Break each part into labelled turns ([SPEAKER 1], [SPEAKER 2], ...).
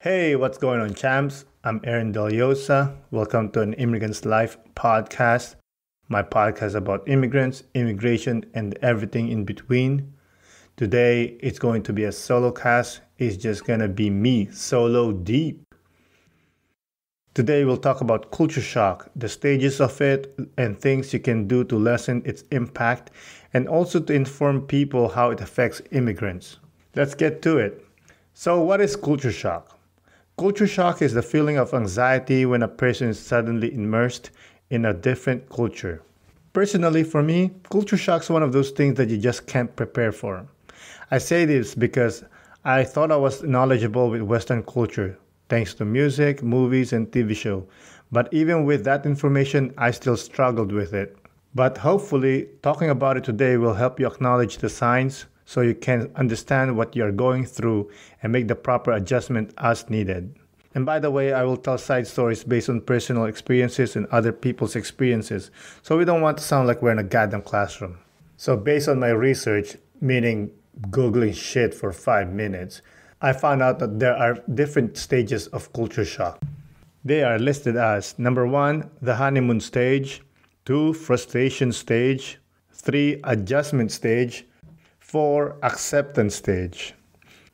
[SPEAKER 1] Hey, what's going on, champs? I'm Aaron Deliosa. Welcome to an Immigrant's Life podcast, my podcast about immigrants, immigration, and everything in between. Today, it's going to be a solo cast. It's just going to be me, solo deep. Today, we'll talk about culture shock, the stages of it, and things you can do to lessen its impact, and also to inform people how it affects immigrants. Let's get to it. So, what is culture shock? Culture shock is the feeling of anxiety when a person is suddenly immersed in a different culture. Personally, for me, culture shock is one of those things that you just can't prepare for. I say this because I thought I was knowledgeable with Western culture, thanks to music, movies, and TV show. But even with that information, I still struggled with it. But hopefully, talking about it today will help you acknowledge the signs, so you can understand what you're going through and make the proper adjustment as needed. And by the way, I will tell side stories based on personal experiences and other people's experiences, so we don't want to sound like we're in a goddamn classroom. So, based on my research, meaning Googling shit for five minutes, I found out that there are different stages of culture shock. They are listed as number one, the honeymoon stage, two, frustration stage, three, adjustment stage, for acceptance stage.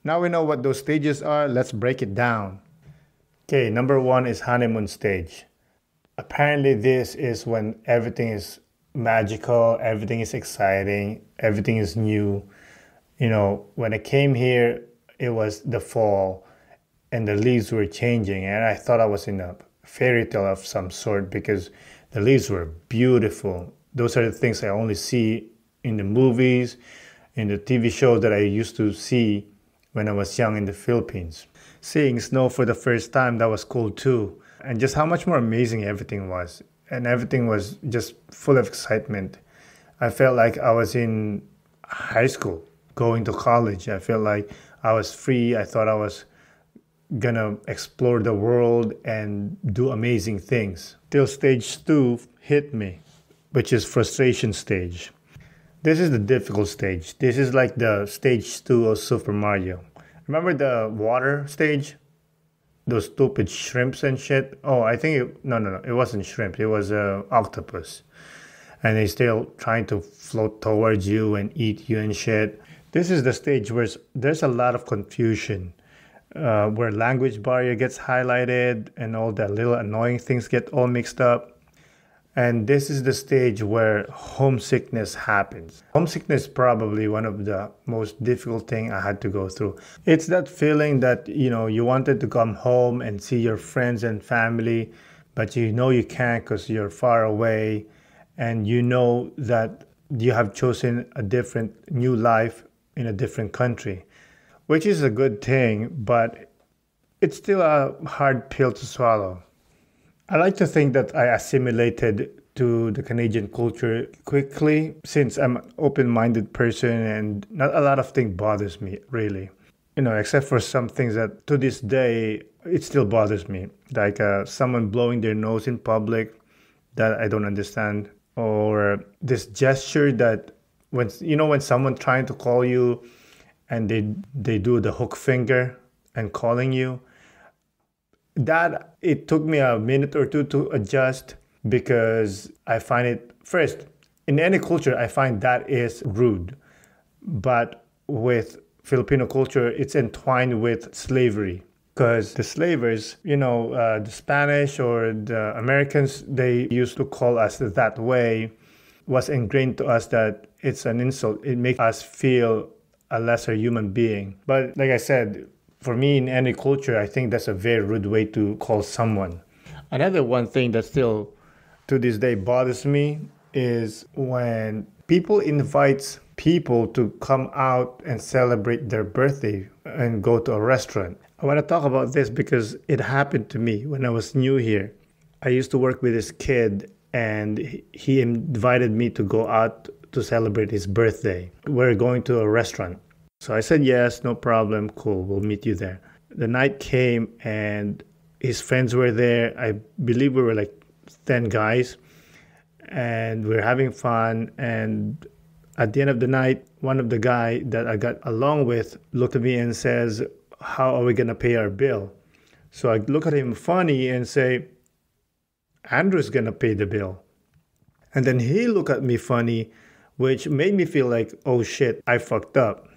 [SPEAKER 1] Now we know what those stages are, let's break it down. Okay, number one is honeymoon stage. Apparently this is when everything is magical, everything is exciting, everything is new. You know, when I came here, it was the fall and the leaves were changing and I thought I was in a fairy tale of some sort because the leaves were beautiful. Those are the things I only see in the movies in the TV shows that I used to see when I was young in the Philippines. Seeing snow for the first time, that was cool too. And just how much more amazing everything was. And everything was just full of excitement. I felt like I was in high school, going to college. I felt like I was free. I thought I was gonna explore the world and do amazing things. Till stage two hit me, which is frustration stage. This is the difficult stage. This is like the stage 2 of Super Mario. Remember the water stage? Those stupid shrimps and shit? Oh, I think it, no, no, no. It wasn't shrimp. It was an uh, octopus. And they still trying to float towards you and eat you and shit. This is the stage where there's a lot of confusion. Uh, where language barrier gets highlighted and all the little annoying things get all mixed up. And this is the stage where homesickness happens. Homesickness probably one of the most difficult thing I had to go through. It's that feeling that you know you wanted to come home and see your friends and family, but you know you can't because you're far away, and you know that you have chosen a different new life in a different country, which is a good thing, but it's still a hard pill to swallow. I like to think that I assimilated to the Canadian culture quickly since I'm an open minded person and not a lot of things bothers me really. You know, except for some things that to this day it still bothers me, like uh, someone blowing their nose in public that I don't understand, or this gesture that when you know when someone trying to call you and they they do the hook finger and calling you that it took me a minute or two to adjust because I find it first in any culture I find that is rude, but with Filipino culture it's entwined with slavery because the slavers, you know, uh, the Spanish or the Americans, they used to call us that way, was ingrained to us that it's an insult. It makes us feel a lesser human being. But like I said, for me in any culture, I think that's a very rude way to call someone. Another one thing that still to this day bothers me is when people invite people to come out and celebrate their birthday and go to a restaurant. I want to talk about this because it happened to me when I was new here. I used to work with this kid and he invited me to go out to celebrate his birthday. We're going to a restaurant. So I said, yes, no problem. Cool. We'll meet you there. The night came and his friends were there. I believe we were like 10 guys and we we're having fun. And at the end of the night, one of the guy that I got along with looked at me and says, how are we going to pay our bill? So I look at him funny and say, Andrew's going to pay the bill. And then he looked at me funny, which made me feel like, oh shit, I fucked up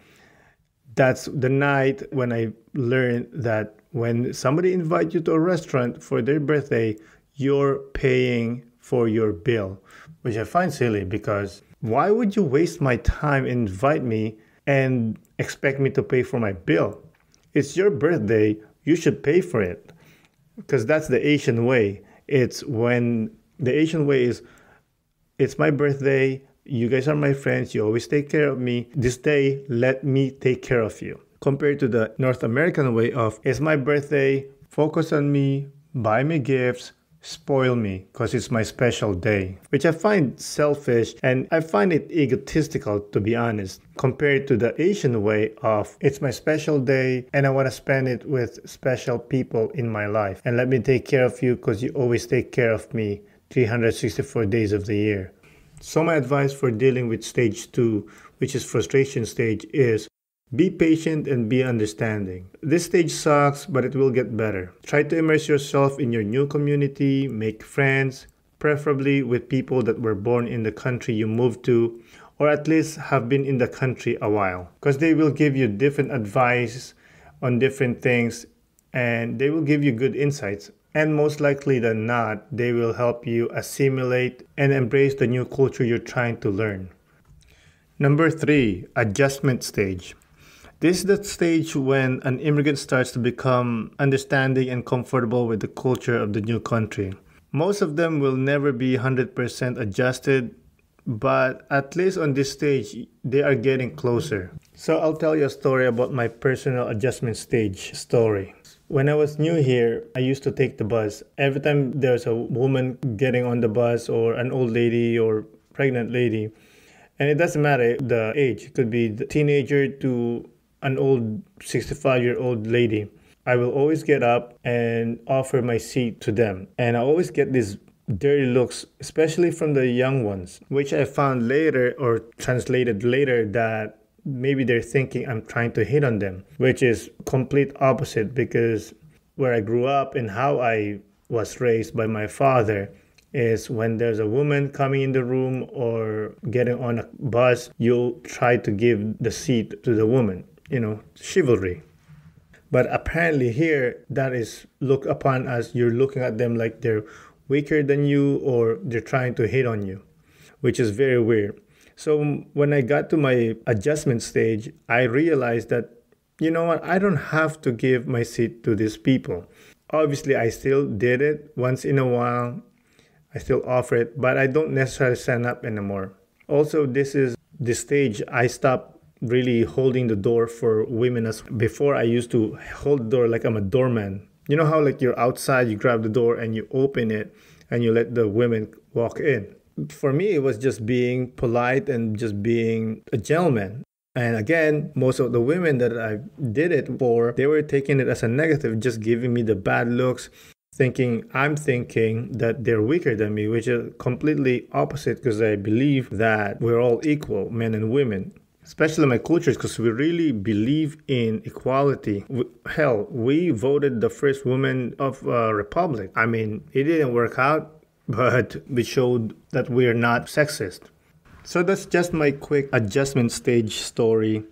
[SPEAKER 1] that's the night when I learned that when somebody invites you to a restaurant for their birthday, you're paying for your bill, which I find silly because why would you waste my time invite me and expect me to pay for my bill? It's your birthday, you should pay for it. Because that's the Asian way. It's when the Asian way is it's my birthday, you guys are my friends. You always take care of me. This day, let me take care of you. Compared to the North American way of, it's my birthday, focus on me, buy me gifts, spoil me because it's my special day, which I find selfish and I find it egotistical to be honest, compared to the Asian way of it's my special day and I want to spend it with special people in my life. And let me take care of you because you always take care of me 364 days of the year. So my advice for dealing with stage two, which is frustration stage, is be patient and be understanding. This stage sucks, but it will get better. Try to immerse yourself in your new community, make friends, preferably with people that were born in the country you moved to, or at least have been in the country a while, because they will give you different advice on different things and they will give you good insights and most likely than not, they will help you assimilate and embrace the new culture you're trying to learn. Number three, adjustment stage. This is the stage when an immigrant starts to become understanding and comfortable with the culture of the new country. Most of them will never be 100% adjusted, but at least on this stage, they are getting closer. So I'll tell you a story about my personal adjustment stage story. When I was new here, I used to take the bus. Every time there's a woman getting on the bus or an old lady or pregnant lady, and it doesn't matter the age, it could be the teenager to an old 65 year old lady. I will always get up and offer my seat to them. And I always get these dirty looks, especially from the young ones, which I found later or translated later that maybe they're thinking I'm trying to hit on them, which is complete opposite because where I grew up and how I was raised by my father is when there's a woman coming in the room or getting on a bus, you'll try to give the seat to the woman, you know, chivalry. But apparently here that is looked upon as you're looking at them like they're weaker than you or they're trying to hit on you, which is very weird. So when I got to my adjustment stage, I realized that, you know what, I don't have to give my seat to these people. Obviously, I still did it once in a while. I still offer it, but I don't necessarily sign up anymore. Also, this is the stage I stopped really holding the door for women as before I used to hold the door like I'm a doorman. You know how like you're outside, you grab the door and you open it and you let the women walk in for me, it was just being polite and just being a gentleman. And again, most of the women that I did it for, they were taking it as a negative, just giving me the bad looks, thinking I'm thinking that they're weaker than me, which is completely opposite because I believe that we're all equal, men and women. Especially my cultures, because we really believe in equality. hell, we voted the first woman of a uh, republic. I mean, it didn't work out but we showed that we're not sexist. So that's just my quick adjustment stage story.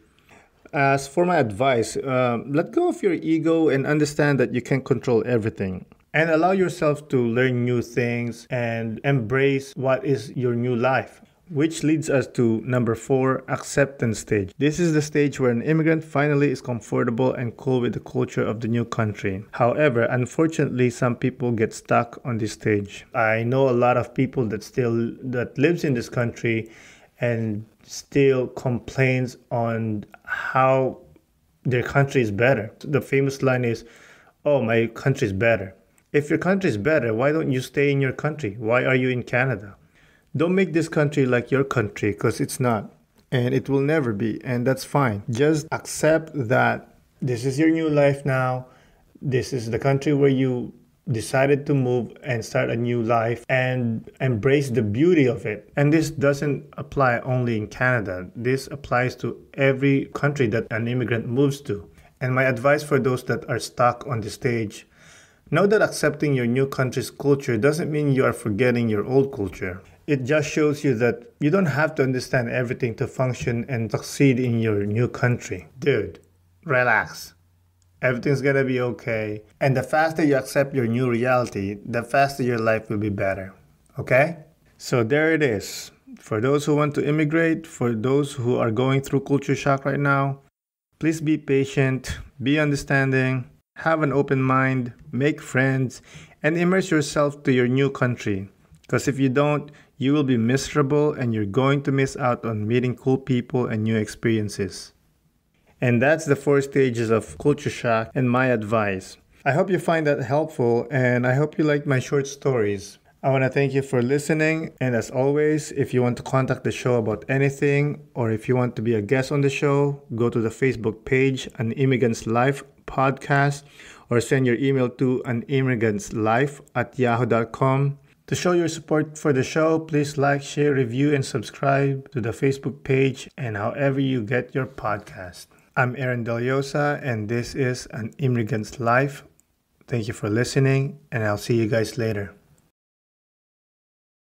[SPEAKER 1] As for my advice, uh, let go of your ego and understand that you can not control everything. And allow yourself to learn new things and embrace what is your new life which leads us to number four acceptance stage this is the stage where an immigrant finally is comfortable and cool with the culture of the new country however unfortunately some people get stuck on this stage i know a lot of people that still that lives in this country and still complains on how their country is better the famous line is oh my country is better if your country is better why don't you stay in your country why are you in canada don't make this country like your country because it's not. And it will never be. And that's fine. Just accept that this is your new life now. This is the country where you decided to move and start a new life and embrace the beauty of it. And this doesn't apply only in Canada, this applies to every country that an immigrant moves to. And my advice for those that are stuck on the stage know that accepting your new country's culture doesn't mean you are forgetting your old culture it just shows you that you don't have to understand everything to function and succeed in your new country. Dude, relax. Everything's gonna be okay. And the faster you accept your new reality, the faster your life will be better. Okay? So there it is. For those who want to immigrate, for those who are going through culture shock right now, please be patient, be understanding, have an open mind, make friends, and immerse yourself to your new country. Because if you don't, you will be miserable and you're going to miss out on meeting cool people and new experiences. And that's the four stages of culture shock and my advice. I hope you find that helpful and I hope you like my short stories. I want to thank you for listening. And as always, if you want to contact the show about anything or if you want to be a guest on the show, go to the Facebook page, An Immigrant's Life Podcast, or send your email to an immigrant's life at yahoo.com. To show your support for the show, please like, share, review, and subscribe to the Facebook page and however you get your podcast. I'm Aaron Deliosa, and this is An Immigrant's Life. Thank you for listening, and I'll see you guys later.